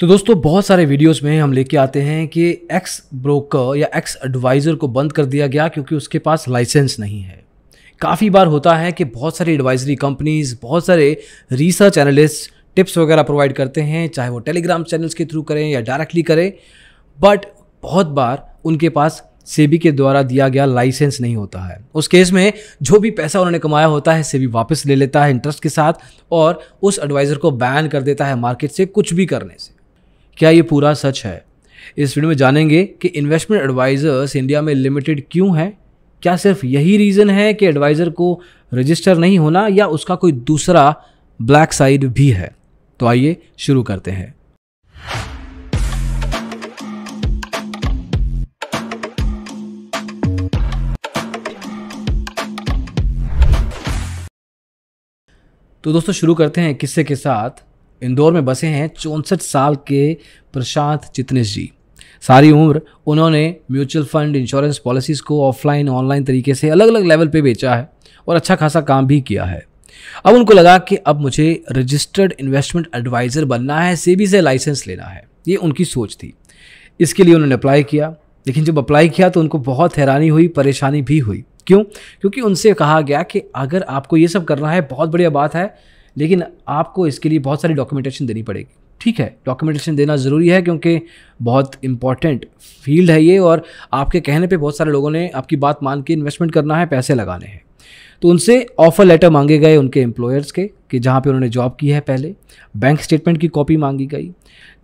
तो दोस्तों बहुत सारे वीडियोस में हम लेके आते हैं कि एक्स ब्रोकर या एक्स एडवाइज़र को बंद कर दिया गया क्योंकि उसके पास लाइसेंस नहीं है काफ़ी बार होता है कि बहुत सारी एडवाइजरी कंपनीज बहुत सारे रिसर्च एनालिस्ट टिप्स वगैरह प्रोवाइड करते हैं चाहे वो टेलीग्राम चैनल्स के थ्रू करें या डायरेक्टली करें बट बहुत बार उनके पास सेबी के द्वारा दिया गया लाइसेंस नहीं होता है उस केस में जो भी पैसा उन्होंने कमाया होता है सेबी वापस ले लेता है इंटरेस्ट के साथ और उस एडवाइज़र को बैन कर देता है मार्केट से कुछ भी करने से क्या ये पूरा सच है इस वीडियो में जानेंगे कि इन्वेस्टमेंट एडवाइज़र्स इंडिया में लिमिटेड क्यों हैं क्या सिर्फ यही रीज़न है कि एडवाइज़र को रजिस्टर नहीं होना या उसका कोई दूसरा ब्लैक साइड भी है तो आइए शुरू करते हैं तो दोस्तों शुरू करते हैं किस्से के साथ इंदौर में बसे हैं चौंसठ साल के प्रशांत चितनेश जी सारी उम्र उन्होंने म्यूचुअल फंड इंश्योरेंस पॉलिसीज़ को ऑफलाइन ऑनलाइन तरीके से अलग अलग लेवल पे बेचा है और अच्छा खासा काम भी किया है अब उनको लगा कि अब मुझे रजिस्टर्ड इन्वेस्टमेंट एडवाइज़र बनना है सेबी से लाइसेंस लेना है ये उनकी सोच थी इसके लिए उन्होंने अप्लाई किया लेकिन जब अप्लाई किया तो उनको बहुत हैरानी हुई परेशानी भी हुई क्यों क्योंकि उनसे कहा गया कि अगर आपको ये सब करना है बहुत बढ़िया बात है लेकिन आपको इसके लिए बहुत सारी डॉक्यूमेंटेशन देनी पड़ेगी ठीक है डॉक्यूमेंटेशन देना ज़रूरी है क्योंकि बहुत इंपॉर्टेंट फील्ड है ये और आपके कहने पे बहुत सारे लोगों ने आपकी बात मान के इन्वेस्टमेंट करना है पैसे लगाने हैं तो उनसे ऑफ़र लेटर मांगे गए उनके एम्प्लॉयर्स के कि जहाँ पे उन्होंने जॉब की है पहले बैंक स्टेटमेंट की कॉपी मांगी गई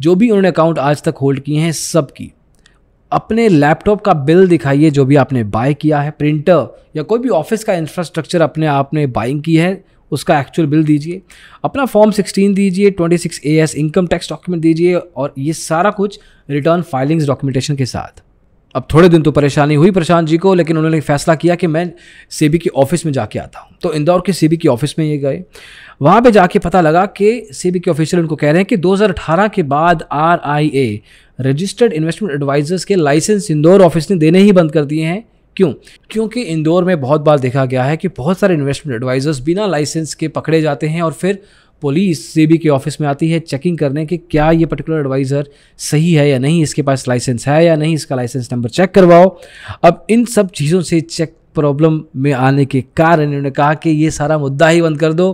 जो भी उन्होंने अकाउंट आज तक होल्ड किए हैं सब की अपने लैपटॉप का बिल दिखाइए जो भी आपने बाय किया है प्रिंटर या कोई भी ऑफिस का इंफ्रास्ट्रक्चर अपने आपने बाइंग की है उसका एक्चुअल बिल दीजिए अपना फॉर्म सिक्सटीन दीजिए twenty six A S income tax document दीजिए और ये सारा कुछ रिटर्न फाइलिंग्स डॉक्यूमेंटेशन के साथ अब थोड़े दिन तो परेशानी हुई प्रशांत जी को लेकिन उन्होंने फैसला किया कि मैं सेबी के ऑफिस में जाके आता हूँ तो इंदौर के सेबी के ऑफिस में ये गए वहाँ पे जाके पता लगा कि सेबी के ऑफिशियल उनको कह रहे हैं कि 2018 के बाद आर रजिस्टर्ड इन्वेस्टमेंट एडवाइजर्स के लाइसेंस इंदौर ऑफिस ने देने ही बंद कर दिए हैं क्यों क्योंकि इंदौर में बहुत बार देखा गया है कि बहुत सारे इन्वेस्टमेंट एडवाइजर्स बिना लाइसेंस के पकड़े जाते हैं और फिर पुलिस सेबी के ऑफिस में आती है चेकिंग करने कि क्या ये पर्टिकुलर एडवाइज़र सही है या नहीं इसके पास लाइसेंस है या नहीं इसका लाइसेंस नंबर चेक करवाओ अब इन सब चीज़ों से चेक प्रॉब्लम में आने के कारण इन्होंने कहा कि ये सारा मुद्दा ही बंद कर दो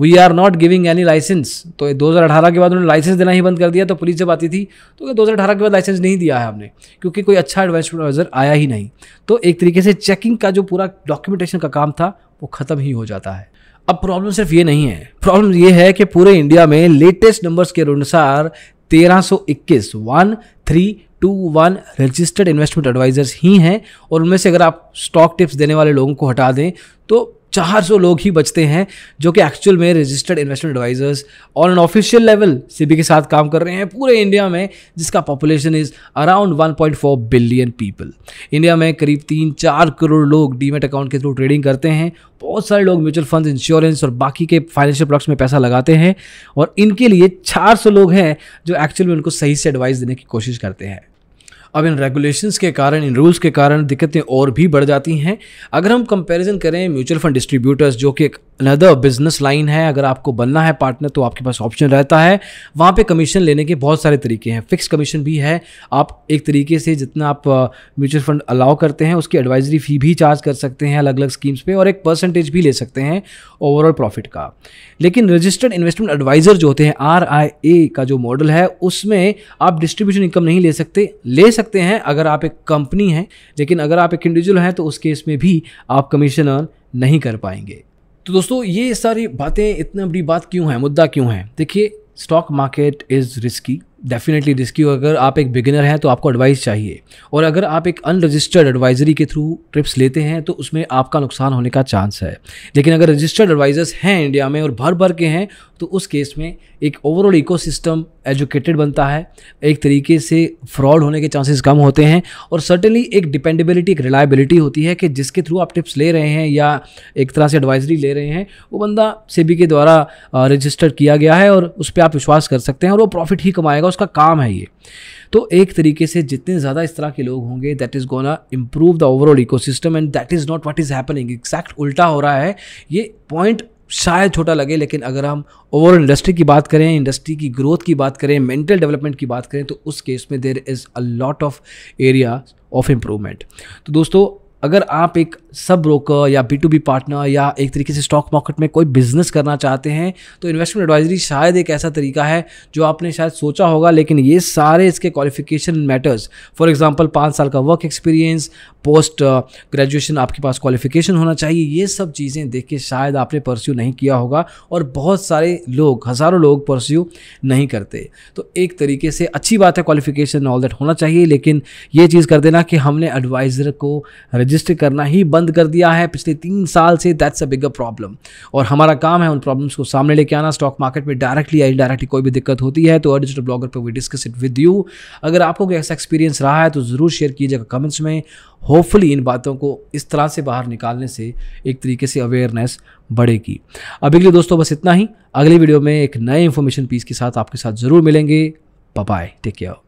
we are not giving any license तो 2018 के बाद उन्होंने लाइसेंस देना ही बंद कर दिया तो पुलिस जब आती थी तो 2018 के बाद लाइसेंस नहीं दिया है हमने क्योंकि कोई अच्छा एडवेंचर नज़र आया ही नहीं तो एक तरीके से चेकिंग का जो पूरा डॉक्यूमेंटेशन का काम था वो ख़त्म ही हो जाता है अब प्रॉब्लम सिर्फ ये नहीं है प्रॉब्लम ये है कि पूरे इंडिया में लेटेस्ट नंबर्स के अनुसार तेरह सौ इक्कीस one three two one registered investment advisors ही हैं और उनमें से अगर आप स्टॉक टिप्स देने वाले लोगों को हटा दें तो चार सौ लोग ही बचते हैं जो कि एक्चुअल में रजिस्टर्ड इन्वेस्टमेंट एडवाइजर्स और एन ऑफिशियल लेवल सेबी के साथ काम कर रहे हैं पूरे इंडिया में जिसका population is around 1.4 billion people India में करीब तीन चार करोड़ लोग डीमेट अकाउंट के थ्रू ट्रेडिंग करते हैं बहुत सारे लोग म्यूचुअल फंड इंश्योरेंस और बाकी के फाइनेंशियल प्रोडक्ट्स में पैसा लगाते हैं और इनके लिए सौ लोग हैं जो एक्चुअल में उनको सही से एडवाइस देने की कोशिश करते हैं अब इन रेगुलेशंस के कारण इन रूल्स के कारण दिक्कतें और भी बढ़ जाती हैं अगर हम कंपैरिजन करें म्यूचुअल फंड डिस्ट्रीब्यूटर्स जो कि एक अनदर बिजनेस लाइन है अगर आपको बनना है पार्टनर तो आपके पास ऑप्शन रहता है वहाँ पे कमीशन लेने के बहुत सारे तरीके हैं फिक्स कमीशन भी है आप एक तरीके से जितना आप म्यूचुअल फंड अलाउ करते हैं उसकी एडवाइजरी फ़ी भी चार्ज कर सकते हैं अलग अलग स्कीम्स पे और एक परसेंटेज भी ले सकते हैं ओवरऑल प्रॉफिट का लेकिन रजिस्टर्ड इन्वेस्टमेंट एडवाइज़र जो होते हैं आर का जो मॉडल है उसमें आप डिस्ट्रीब्यूशन इनकम नहीं ले सकते ले सकते सकते हैं अगर आप एक कंपनी हैं लेकिन अगर आप एक इंडिविजुअल हैं तो उस केस में भी आप कमीशन अर्न नहीं कर पाएंगे तो दोस्तों ये सारी बातें इतना बड़ी बात क्यों है मुद्दा क्यों है देखिए stock market is risky definitely risky अगर आप एक बिगिनर हैं तो आपको एडवाइस चाहिए और अगर आप एक अनरजिस्टर्ड एडवाइजरी के थ्रू ट्रिप्स लेते हैं तो उसमें आपका नुकसान होने का चांस है लेकिन अगर रजिस्टर्ड एडवाइजर्स हैं इंडिया में और भर भर के हैं तो उस केस में एक ओवरऑल इकोसिस्टम एजुकेटेड बनता है एक तरीके से फ्रॉड होने के चांसेस कम होते हैं और सर्टनली एक डिपेंडेबिलिटी एक रिलायबिलिटी होती है कि जिसके थ्रू आप टिप्स ले रहे हैं या एक तरह से एडवाइजरी ले रहे हैं वो बंदा सेबी के द्वारा रजिस्टर किया गया है और उस पर आप विश्वास कर सकते हैं और वो प्रॉफिट ही कमाएगा जाएगा उसका काम है ये तो एक तरीके से जितने ज़्यादा इस तरह के लोग होंगे that is gonna improve the overall ecosystem and that is not what is happening exact उल्टा हो रहा है ये पॉइंट शायद छोटा लगे लेकिन अगर हम ओवरऑल इंडस्ट्री की बात करें इंडस्ट्री की ग्रोथ की बात करें मेंटल डेवलपमेंट की बात करें तो उस केस में there is a lot of area of improvement तो दोस्तों अगर आप एक सब ब्रोकर या बी टू बी पार्टनर या एक तरीके से स्टॉक मार्केट में कोई बिजनेस करना चाहते हैं तो इन्वेस्टमेंट एडवाइजरी शायद एक ऐसा तरीका है जो आपने शायद सोचा होगा लेकिन ये सारे इसके क्वालिफिकेशन मैटर्स फॉर एग्जाम्पल पाँच साल का वर्क एक्सपीरियंस पोस्ट ग्रेजुएशन आपके पास क्वालिफिकेशन होना चाहिए ये सब चीज़ें देख के शायद आपने परस्यू नहीं किया होगा और बहुत सारे लोग हज़ारों लोग परस्यू नहीं करते तो एक तरीके से अच्छी बात है क्वालिफिकेशन ऑल दैट होना चाहिए लेकिन ये चीज़ कर देना कि हमने एडवाइज़र को रजिस्टर करना ही बंद बंद कर दिया है पिछले तीन साल से दैट्स अ बिगर प्रॉब्लम और हमारा काम है उन प्रॉब्लम्स को सामने लेके आना स्टॉक मार्केट में डायरेक्टली या इनडायरेक्टली कोई भी दिक्कत होती है तो डिजिटल ब्लॉगर पर we discuss it with you अगर आपको कोई ऐसा एक्सपीरियंस रहा है तो ज़रूर शेयर कीजिएगा कमेंट्स में होपफुली इन बातों को इस तरह से बाहर निकालने से एक तरीके से अवेयरनेस बढ़ेगी अभी के लिए दोस्तों बस इतना ही अगली वीडियो में एक नए इन्फॉर्मेशन पीस के साथ आपके साथ ज़रूर मिलेंगे बाय टेक केयर